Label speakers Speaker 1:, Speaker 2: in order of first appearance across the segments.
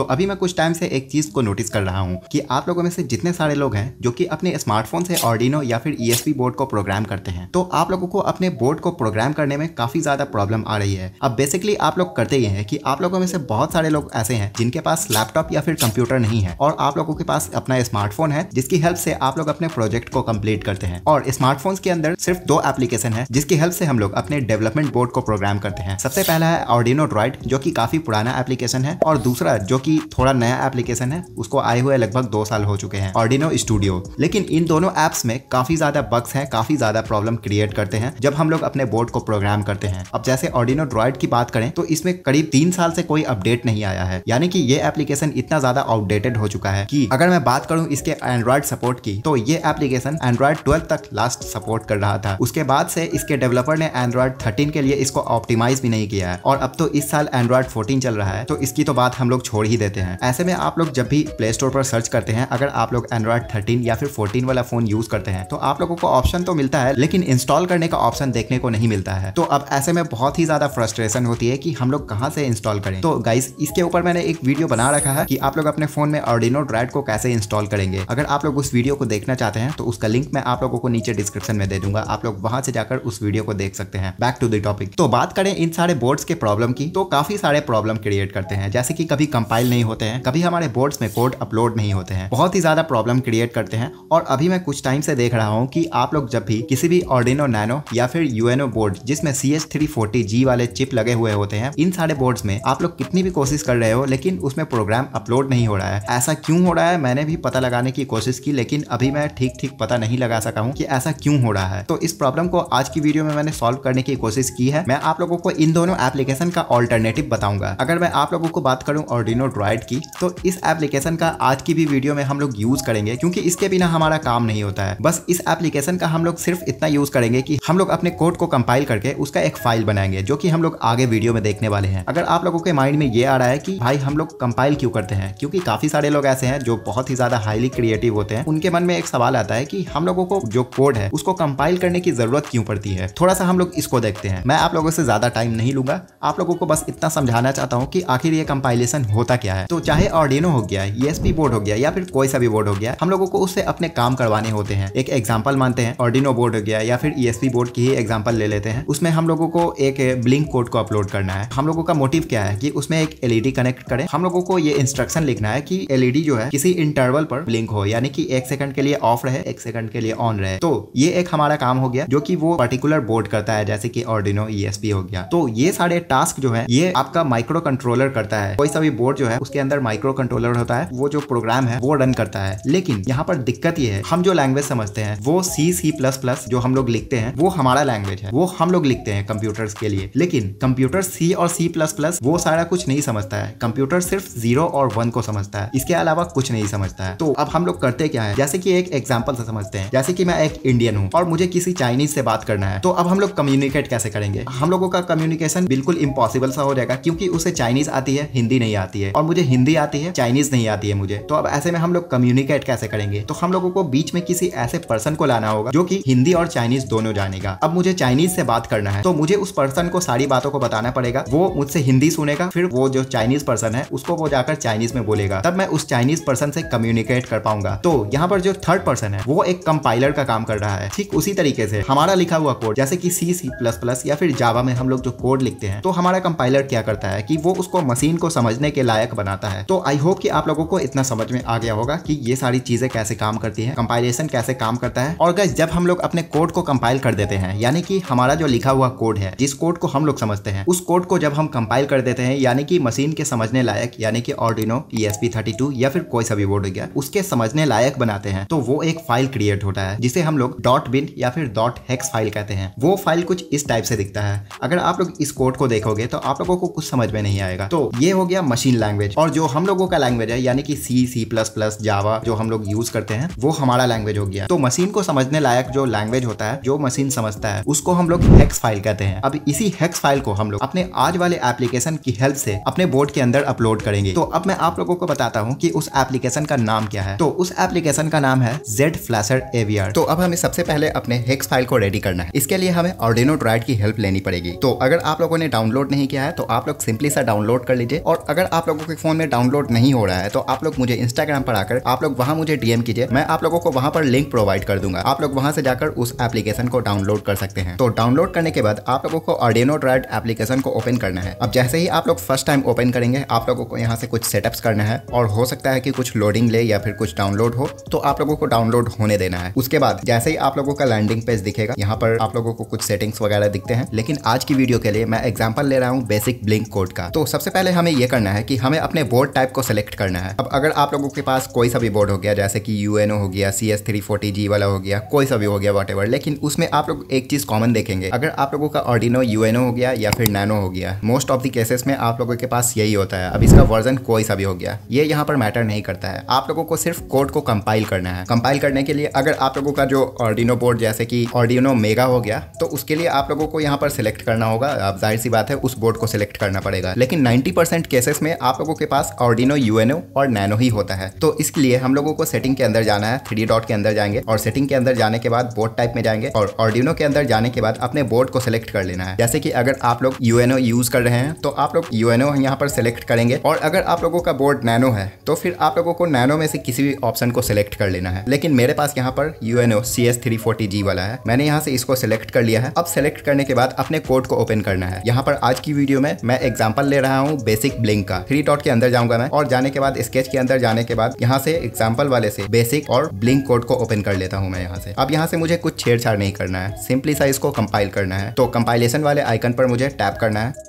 Speaker 1: तो अभी मैं कुछ टाइम से एक चीज को नोटिस कर रहा हूँ कि आप लोगों में से जितने सारे लोग हैं जो कि अपने स्मार्टफोन से ऑर्डिनो या फिर ई e बोर्ड को प्रोग्राम करते हैं तो आप लोगों को अपने बोर्ड को प्रोग्राम करने में काफी ज्यादा प्रॉब्लम आ रही है अब बेसिकली आप लोग करते ये हैं कि आप लोगों में से बहुत सारे लोग ऐसे हैं जिनके पास लैपटॉप या फिर कंप्यूटर नहीं है और आप लोगों के पास अपना स्मार्टफोन है जिसकी हेल्प से आप लोग अपने प्रोजेक्ट को कम्प्लीट करते हैं और स्मार्टफोन के अंदर सिर्फ दो एप्लीकेशन है जिसकी हेल्प से हम लोग अपने डेवलपमेंट बोर्ड को प्रोग्राम करते हैं सबसे पहला है ऑर्डिनो ड्रॉइड जो की काफी पुराना एप्लीकेशन है और दूसरा जो की कि थोड़ा नया एप्लीकेशन है उसको आए हुए लगभग दो साल हो चुके हैं ऑर्डिनो स्टूडियो लेकिन इन दोनों एप्स में काफी ज्यादा बग्स हैं काफी ज्यादा प्रॉब्लम क्रिएट करते हैं जब हम लोग अपने बोर्ड को प्रोग्राम करते हैं अब जैसे ऑर्डिनो ड्रॉइड की बात करें तो इसमें करीब तीन साल से कोई अपडेट नहीं आया है यानी कि ये एप्लीकेशन इतना ज्यादा आउटडेटेड हो चुका है कि अगर मैं बात करूं इसके एंड्रॉइड सपोर्ट की तो ये एप्लीकेशन एंड्रॉइड ट्वेल्व तक लास्ट सपोर्ट कर रहा था उसके बाद से इसके डेवलपर ने एंड्रॉइड थर्टीन के लिए इसको ऑप्टिमाइज भी नहीं किया है और अब तो इस साल एंड्रॉइड फोर्टीन चल रहा है तो इसकी तो बात हम लोग छोड़ ही देते हैं ऐसे में आप लोग जब भी प्ले स्टोर पर सर्च करते हैं अगर आप लोग एंड्रॉइड थर्टीन या फिर फोर्टीन वाला फोन यूज करते हैं तो आप लोगों को ऑप्शन तो मिलता है लेकिन इंस्टॉल करने का ऑप्शन देखने को नहीं मिलता है तो अब ऐसे में बहुत ही ज्यादा फ्रस्ट्रेशन होती है की हम लोग कहाँ से इंस्टॉल करें तो गाइस इसके ऊपर मैंने एक वीडियो बना रखा है की आप लोग अपने फोन में ऑर्डिनो ड्राइड को कैसे इंस्टॉल करेंगे अगर आप लोग उस वीडियो को देखना चाहते हैं तो उसका लिंक मैं आप लोगों को नीचे डिस्क्रिप्शन में दे दूंगा आप लोग वहां से जाकर उस वीडियो को देख सकते हैं बैक टू द टॉपिक तो बात करें इन सारे बोर्ड्स के प्रॉब्लम की तो काफी सारे प्रॉब्लम क्रिएट करते हैं जैसे कि कभी कंपाइल फाइल नहीं होते हैं कभी हमारे बोर्ड्स में कोड अपलोड नहीं होते हैं बहुत ही ज्यादा प्रॉब्लम क्रिएट करते हैं और अभी मैं कुछ टाइम से देख रहा हूँ कि आप लोग जब भी किसी भी ऑर्डिनो नैनो या फिर यूएनओ बोर्ड जिसमें सी एस थ्री जी वाले चिप लगे हुए होते हैं इन सारे बोर्ड्स में आप लोग कितनी भी कोशिश कर रहे हो लेकिन उसमें प्रोग्राम अपलोड नहीं हो रहा है ऐसा क्यों हो रहा है मैंने भी पता लगाने की कोशिश की लेकिन अभी मैं ठीक ठीक पता नहीं लगा सका हूँ कि ऐसा क्यों हो रहा है तो इस प्रॉब्लम को आज की वीडियो में मैंने सॉल्व करने की कोशिश की है मैं आप लोगों को इन दोनों एप्लीकेशन का ऑल्टरनेटिव बताऊंगा अगर मैं आप लोगों को बात करूँ ऑर्डिनो ड्रॉइड की तो इस एप्लीकेशन का आज की भी वीडियो में हम लोग यूज करेंगे क्योंकि इसके बिना हमारा काम नहीं होता है बस इस एप्लीकेशन का हम लोग सिर्फ इतना यूज करेंगे कि हम लोग अपने कोड को कंपाइल करके उसका एक फाइल बनाएंगे जो कि हम लोग आगे वीडियो में देखने वाले हैं अगर आप लोगों के माइंड में ये आ रहा है कि भाई हम लोग कंपाइल क्यों करते हैं क्योंकि काफी सारे लोग ऐसे हैं जो बहुत ही ज्यादा हाईली क्रिएटिव होते हैं उनके मन में एक सवाल आता है कि हम लोगों को जो कोड है उसको कंपाइल करने की जरूरत क्यों पड़ती है थोड़ा सा हम लोग इसको देखते हैं मैं आप लोगों से ज्यादा टाइम नहीं लूंगा आप लोगों को बस इतना समझाना चाहता हूँ कि आखिर ये कंपाइलेशन होता क्या है तो चाहे ऑर्डिनो हो गया ईएसपी e बोर्ड हो गया या फिर कोई सा भी बोर्ड हो गया हम लोगों को उससे अपने काम करवाने होते हैं एक एग्जाम्पल मानते हैं ऑर्डिनो बोर्ड हो गया या फिर ईएसपी e बोर्ड की ही एग्जाम्पल ले लेते हैं उसमें हम लोगों को एक ब्लिंक कोड को अपलोड करना है हम लोगों का मोटिव क्या है कि उसमें एक एलईडी कनेक्ट e करें हम लोगों को ये इंस्ट्रक्शन लिखना है कि एलईडी जो है किसी इंटरवल पर ब्लिंक हो यानी कि एक सेकंड के लिए ऑफ रहे एक सेकंड के लिए ऑन रहे तो ये एक हमारा काम हो गया जो कि वो पर्टिकुलर बोर्ड करता है जैसे कि ऑर्डिनो ईएसपी हो गया तो ये सारे टास्क जो है ये आपका माइक्रो कंट्रोलर करता है कोई सा भी बोर्ड जो है उसके अंदर माइक्रो कंट्रोलर होता है वो जो प्रोग्राम है वो रन करता है लेकिन यहाँ पर दिक्कत ये है हम जो लैंग्वेज समझते हैं वो सी सी प्लस प्लस जो हम लोग लिखते हैं वो हमारा लैंग्वेज है वो हम लोग लिखते हैं कंप्यूटर के लिए लेकिन कंप्यूटर सी और सी प्लस प्लस वो सारा कुछ नहीं समझता है कंप्यूटर सिर्फ जीरो और वन को समझता है इसके अलावा कुछ नहीं समझता है तो अब हम लोग करते क्या है जैसे की एक एग्जाम्पल से समझते हैं जैसे की मैं एक इंडियन हूँ और मुझे किसी चाइनीज से बात करना है तो अब हम लोग कम्युनिकेट कैसे करेंगे हम लोगों का कम्युनिकेशन बिल्कुल इम्पॉसिबल सा हो जाएगा क्योंकि उसे चाइनीज आती है हिंदी नहीं आती है और मुझे हिंदी आती है चाइनीज नहीं आती है मुझे तो अब ऐसे में हम लोग कम्युनिकेट कैसे करेंगे तो हम लोगों को बीच में किसी ऐसे पर्सन को लाना होगा जो की हिंदी और चाइनीज दोनों जानेगा अब मुझे चाइनीज से बात करना है तो मुझे उस पर्सन को सारी बातों को बताना पड़ेगा वो मुझसे हिंदी सुनेगा फिर वो जो चाइनीज पर्सन है उसको वो जाकर चाइनीज में बोलेगा तब मैं उस चाइनीज पर्सन से कम्युनिकेट कर पाऊंगा तो यहाँ पर जो थर्ड पर्सन है वो एक कंपाइलर का काम कर रहा है ठीक उसी तरीके से हमारा लिखा हुआ कोड जैसे कि सी सी प्लस प्लस या फिर जावा में हम लोग जो कोड लिखते हैं तो हमारा कंपाइलर क्या करता है कि वो उसको मशीन को समझने के लायक स्टैक बनाता है तो आई होप कि आप लोगों को इतना समझ में आ गया होगा कि ये सारी चीजें कैसे काम करती है कंपाइलेशन कैसे काम करता है और गैस जब हम लोग अपने कोड को कंपाइल कर देते हैं यानी कि हमारा जो लिखा हुआ कोड है जिस कोड को हम लोग समझते हैं उस कोड को जब हम कंपाइल कर देते हैं यानी कि मशीन के समझने लायक यानी कि ऑर्डिनो ESP32 या फिर कोई सा भी बोर्ड गया उसके समझने लायक बनाते हैं तो वो एक फाइल क्रिएट होता है जिसे हम लोग डॉट बिन या फिर डॉट हेक्स फाइल कहते हैं वो फाइल कुछ इस टाइप से दिखता है अगर आप लोग इस कोड को देखोगे तो आप लोगों को कुछ समझ में नहीं आएगा तो ये हो गया मशीन लैंग्वेज लैंग्वेज और जो हम लोगों का लैंग्वेज है यानी कि सी सी प्लस प्लस जावा जो हम लोग यूज करते हैं वो हमारा लैंग्वेज हो गया तो मशीन को समझने लायक जो लैंग्वेज होता है जो मशीन समझता है उसको हम लोग हेक्स फाइल कहते हैं अब इसी हेक्स फाइल को हम लोग अपने आज वाले एप्लीकेशन की हेल्प से अपने बोर्ड के अंदर अपलोड करेंगे तो अब मैं आप लोगों को बताता हूँ की उस एप्लीकेशन का नाम क्या है तो उस एप्लीकेशन का नाम है जेड फ्लैशर एवीआर तो अब हमें सबसे पहले अपने हेक्स फाइल को रेडी करना है इसके लिए हमें ऑर्डिनो ड्राइड की हेल्प लेनी पड़ेगी तो अगर आप लोगों ने डाउनलोड नहीं किया है तो आप लोग सिंपली सा डाउनलोड कर लीजिए और अगर आप लोगों आपके फोन में डाउनलोड नहीं हो रहा है तो आप लोग मुझे इंस्टाग्राम पर आकर आप लोग वहां मुझे डीएम कीजिए मैं आप लोगों को वहां पर लिंक प्रोवाइड कर दूंगा आप लोग वहां से जाकर उस एप्लीकेशन को डाउनलोड कर सकते हैं तो डाउनलोड करने के बाद आप लोगों को ऑर्डिनो ड्राइड एप्लीकेशन को ओपन करना है अब जैसे ही आप लोग फर्स्ट टाइम ओपन करेंगे आप लोगों को यहाँ से कुछ सेटअप्स करना है और हो सकता है कि कुछ लोडिंग ले या फिर कुछ डाउनलोड हो तो आप लोगों को डाउनलोड होने देना है उसके बाद जैसे ही आप लोगों का लैंडिंग पेज दिखेगा यहाँ पर आप लोगों को कुछ सेटिंग्स वगैरह दिखते हैं लेकिन आज की वीडियो के लिए मैं एग्जाम्पल ले रहा हूँ बेसिक ब्लिंक कोड का तो सबसे पहले हमें यह करना है कि हम हमें अपने बोर्ड टाइप को सिलेक्ट करना है अब अगर आप लोगों के पास कोई सा भी बोर्ड हो गया जैसे कि यू हो गया C S three forty G वाला हो गया कोई सा भी हो गया वॉट लेकिन उसमें आप लोग एक चीज़ कॉमन देखेंगे अगर आप लोगों का ऑर्डिनो यू हो गया या फिर नैनो हो गया मोस्ट ऑफ द केसेस में आप लोगों के पास यही होता है अब इसका वर्जन कोई सा भी हो गया ये यहाँ पर मैटर नहीं करता है आप लोगों को सिर्फ कोड को कंपाइल करना है कंपाइल करने के लिए अगर आप लोगों का जो ऑर्डिनो बोर्ड जैसे कि ऑर्डिनो मेगा हो गया तो उसके लिए आप लोगों को यहाँ पर सिलेक्ट करना होगा अब जाहिर सी बात है उस बोर्ड को सिलेक्ट करना पड़ेगा लेकिन 90% केसेस में आप लोगों के पास ऑर्डिनो यूएनओ और नैनो ही होता है तो इसके लिए हम लोगों को सेटिंग के अंदर जाना है थ्री डॉट के अंदर जाएंगे और सेटिंग के अंदर जाने के बाद बोर्ड टाइप में जाएंगे और ऑर्डिनो के अंदर जाने के बाद अपने बोर्ड को सिलेक्ट कर लेना है जैसे की अगर आप लोग यूएनओ यूज कर रहे हैं तो आप लोग यूएनओ यहाँ पर सिलेक्ट करेंगे और अगर आप लोगों का बोर्ड नैनो है तो फिर आप लोगों को नैनो में से किसी भी ऑप्शन को सिलेक्ट कर लेना है लेकिन मेरे पास यहाँ पर UNO C S three forty G वाला है मैंने यहाँ से इसको सिलेक्ट कर लिया है अब सिलेक्ट करने के बाद अपने कोड को ओपन करना है यहाँ पर आज की वीडियो में मैं एग्जाम्पल ले रहा हूँ बेसिक ब्लिंक का थ्री डॉट के अंदर जाऊंगा मैं और जाने के बाद स्केच के अंदर जाने के बाद यहाँ से एग्जाम्पल वाले से बेसिक और ब्लिंक कोड को ओपन कर लेता हूँ मैं यहाँ से अब यहाँ से मुझे कुछ छेड़छाड़ नहीं करना है सिंपली साइज को कंपाइल करना है तो कंपाइलेशन वाले आइकन पर मुझे टैप करना है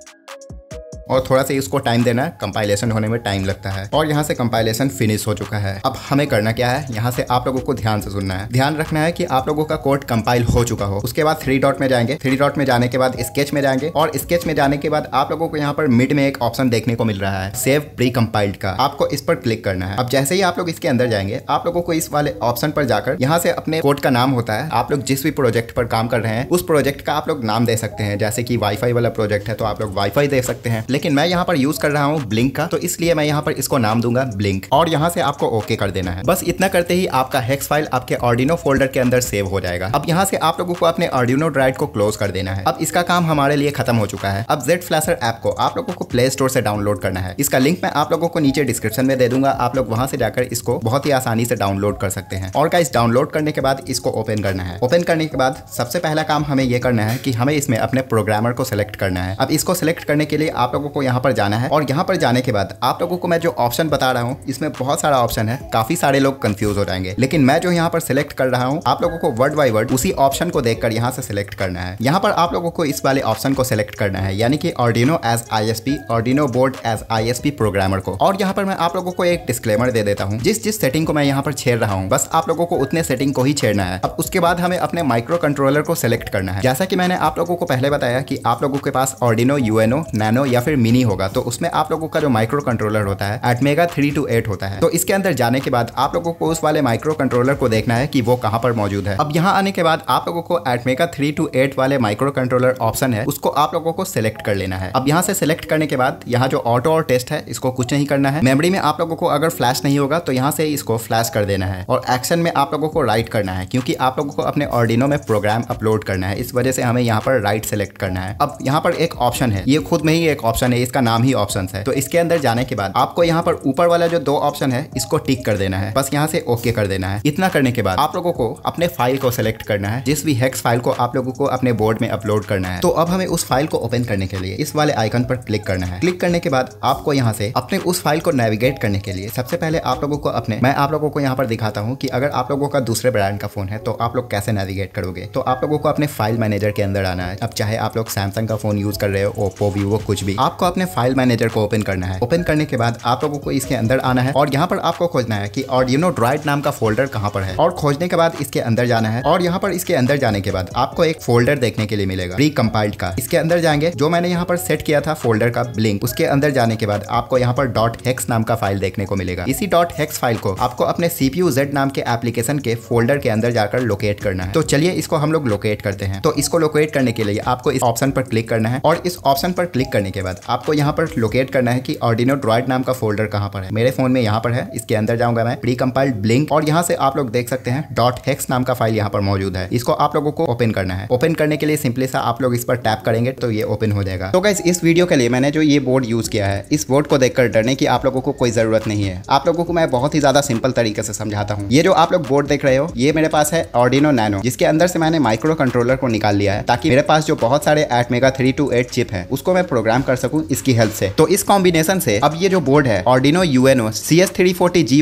Speaker 1: और थोड़ा सा इसको टाइम देना है कंपाइलेशन होने में टाइम लगता है और यहाँ से कंपाइलेशन फिनिश हो चुका है अब हमें करना क्या है यहाँ से आप लोगों को ध्यान से सुनना है ध्यान रखना है की आप लोगों का कोड कंपाइल हो चुका हो उसके बाद थ्री डॉट में जाएंगे थ्री डॉट में जाने के बाद स्केच में जाएंगे और स्केच में जाने के बाद आप लोगों को यहाँ पर मिड में एक ऑप्शन देखने को मिल रहा है सेव प्री कंपाइल्ड का आपको इस पर क्लिक करना है अब जैसे ही आप लोग इसके अंदर जाएंगे आप लोगों को इस वाले ऑप्शन पर जाकर यहाँ से अपने कोड का नाम होता है आप लोग जिस भी प्रोजेक्ट पर काम कर रहे हैं उस प्रोजेक्ट का आप लोग नाम दे सकते हैं जैसे कि वाईफाई वाला प्रोजेक्ट है तो आप लोग वाईफाई दे सकते हैं लेकिन मैं यहाँ पर यूज कर रहा हूँ ब्लिंक का तो इसलिए मैं यहाँ पर इसको नाम दूंगा ब्लिंक और यहाँ से आपको ओके कर देना है बस इतना करते ही आपका हेक्स फाइल आपके ऑर्डिनो फोल्डर के अंदर सेव हो जाएगा अब यहाँ से आप लोगों को अपने ऑर्डिनो ड्राइव को क्लोज कर देना है अब इसका काम हमारे लिए खत्म हो चुका है अब जेड फ्लैशर ऐप को आप लोगों को प्ले स्टोर से डाउनलोड करना है इसका लिंक मैं आप लोगों को नीचे डिस्क्रिप्शन में दे दूंगा आप लोग वहां से जाकर इसको बहुत ही आसानी से डाउनलोड कर सकते हैं और का डाउनलोड करने के बाद इसको ओपन करना है ओपन करने के बाद सबसे पहला काम हमें यह करना है कि हमें इसमें अपने प्रोग्रामर को सिलेक्ट करना है अब इसको सिलेक्ट करने के लिए आप लोग लोगों को यहाँ पर जाना है और यहाँ पर जाने के बाद आप लोगों को मैं जो ऑप्शन बता रहा हूँ इसमें बहुत सारा ऑप्शन है काफी सारे लोग कंफ्यूज हो जाएंगे लेकिन मैं जो यहाँ पर सिलेक्ट कर रहा हूँ आप लोगों को वर्ड बाई वर्ड उसी ऑप्शन को देखकर यहाँ से सिलेक्ट करना है यहाँ पर आप लोगों को इस वाले ऑप्शन को सिलेक्ट करना है यानी कि Arduino as I S P Arduino board as I S P programmer को और यहाँ पर मैं आप लोगों को एक डिस्क्लेमर दे देता हूँ जिस जिस सेटिंग को मैं यहाँ पर छेड़ रहा हूँ बस आप लोगों को उतने सेटिंग को ही छेड़ना है अब उसके बाद हमें अपने माइक्रो कंट्रोलर को सिलेक्ट करना है जैसा कि मैंने आप लोगों को पहले बताया कि आप लोगों के पास ऑर्डिनो यूएनओ नैनो या फिर फिर मिनी होगा तो उसमें आप लोगों का जो माइक्रो कंट्रोलर होता है एटमेगा थ्री टू एट होता है तो इसके अंदर जाने के बाद आप लोगों को उस वाले माइक्रो कंट्रोलर को देखना है कि वो कहाँ पर मौजूद है अब यहाँ आने के बाद आप लोगों को एटमेगा थ्री टू एट वाले माइक्रो कंट्रोलर ऑप्शन है उसको आप लोगों को सिलेक्ट कर लेना है अब यहाँ से सिलेक्ट करने के बाद यहाँ जो ऑटो और टेस्ट है इसको कुछ नहीं करना है मेमोरी में आप लोगों को अगर फ्लैश नहीं होगा तो यहाँ से इसको फ्लैश कर देना है और एक्शन में आप लोगों को राइट करना है क्योंकि आप लोगों को अपने ऑर्डिनो में प्रोग्राम अपलोड करना है इस वजह से हमें यहाँ पर राइट सेलेक्ट करना है अब यहाँ पर एक ऑप्शन है ये खुद में ही एक ऑप्शन ऑप्शन है इसका नाम ही ऑप्शन है तो इसके अंदर जाने के बाद आपको यहाँ पर ऊपर वाला जो दो ऑप्शन है इसको टिक कर देना है बस यहाँ से ओके कर देना है इतना करने के बाद आप लोगों को अपने फाइल को सिलेक्ट करना है जिस भी हेक्स फाइल को आप लोगों को अपने बोर्ड में अपलोड करना है तो अब हमें उस फाइल को ओपन करने के लिए इस वाले आइकन पर क्लिक करना है क्लिक करने के बाद आपको यहाँ से अपने उस फाइल को नेविगेट करने के लिए सबसे पहले आप लोगों को अपने मैं आप लोगों को यहाँ पर दिखाता हूँ की अगर आप लोगों का दूसरे ब्रांड का फोन है तो आप लोग कैसे नेविगेट करोगे तो आप लोगों को अपने फाइल मैनेजर के अंदर आना है अब चाहे आप लोग सैमसंग का फोन यूज कर रहे हो ओप्पो वीवो कुछ भी आप आपको अपने फाइल मैनेजर को ओपन करना है ओपन करने के बाद आप लोगों को इसके अंदर आना है और यहाँ पर आपको खोजना है की ऑडियो ड्राइव नाम का फोल्डर कहाँ पर है और खोजने के बाद इसके अंदर जाना है और यहाँ पर इसके अंदर जाने के बाद आपको एक फोल्डर देखने के लिए मिलेगा रिकम्पाइल्ड का इसके अंदर जाएंगे जो मैंने यहाँ पर सेट किया था फोल्डर का ब्लिंक उसके अंदर जाने के बाद आपको यहाँ पर डॉट हेक्स नाम का फाइल देखने को मिलेगा इसी डॉट हेक्स फाइल को आपको अपने सीपीयू जेड नाम के एप्लीकेशन के फोल्डर के अंदर जाकर लोकेट करना है तो चलिए इसको हम लोग लोकेट करते हैं तो इसको लोकेट करने के लिए आपको इस ऑप्शन पर क्लिक करना है और इस ऑप्शन पर क्लिक करने के बाद आपको यहाँ पर लोकेट करना है कि ऑर्डिनो ड्रॉइड नाम का फोल्डर कहाँ पर है मेरे फोन में यहाँ पर है इसके अंदर जाऊंगा मैं प्री कंपाइल्ड ब्लिंक और यहाँ से आप लोग देख सकते हैं डॉट हेक्स नाम का फाइल यहाँ पर मौजूद है इसको आप लोगों को ओपन करना है ओपन करने के लिए सिंपली सा आप लोग इस पर टैप करेंगे तो ये ओपन हो जाएगा तो गाइज इस वीडियो के लिए मैंने जो ये बोर्ड यूज किया है इस बोर्ड को देखकर डरने की आप लोगों को कोई जरूरत नहीं है आप लोगों को मैं बहुत ही ज्यादा सिंपल तरीके से समझाता हूँ ये जो आप लोग बोर्ड देख रहे हो ये मेरे पास है ऑर्डिनो नैनो जिसके अंदर से मैंने माइक्रो कंट्रोलर को निकाल लिया है ताकि मेरे पास जो बहुत सारे ATmega three two eight chip है उसको मैं प्रोग्राम कर सकूँ सकूं इसकी हेल्प से तो इस कॉम्बिनेशन से अब ये जो बोर्ड है ऑर्डिनो यूएनओ सी एस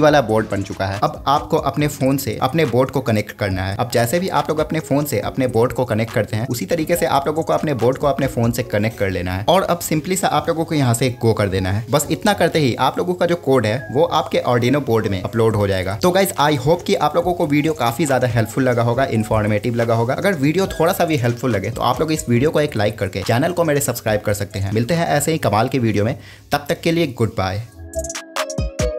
Speaker 1: वाला बोर्ड बन चुका है अब आपको अपने फोन से अपने बोर्ड को कनेक्ट करना है अब जैसे भी आप लोग अपने फोन से अपने बोर्ड को कनेक्ट करते हैं उसी तरीके से आप लोगों को अपने बोर्ड को अपने फोन से कनेक्ट कर लेना है और अब सिंपली सा आप लोगों को यहाँ से गो कर देना है बस इतना करते ही आप लोगों का जो कोड है वो आपके ऑर्डिनो बोर्ड में अपलोड हो जाएगा तो गाइज आई होप की आप लोगों को वीडियो काफी ज्यादा हेल्पफुल लगा होगा इन्फॉर्मेटिव लगा होगा अगर वीडियो थोड़ा सा भी हेल्पफुल लगे तो आप लोग इस वीडियो को एक लाइक करके चैनल को मेरे सब्सक्राइब कर सकते हैं मिलते हैं ऐसे ही कमाल की वीडियो में तब तक के लिए गुड बाय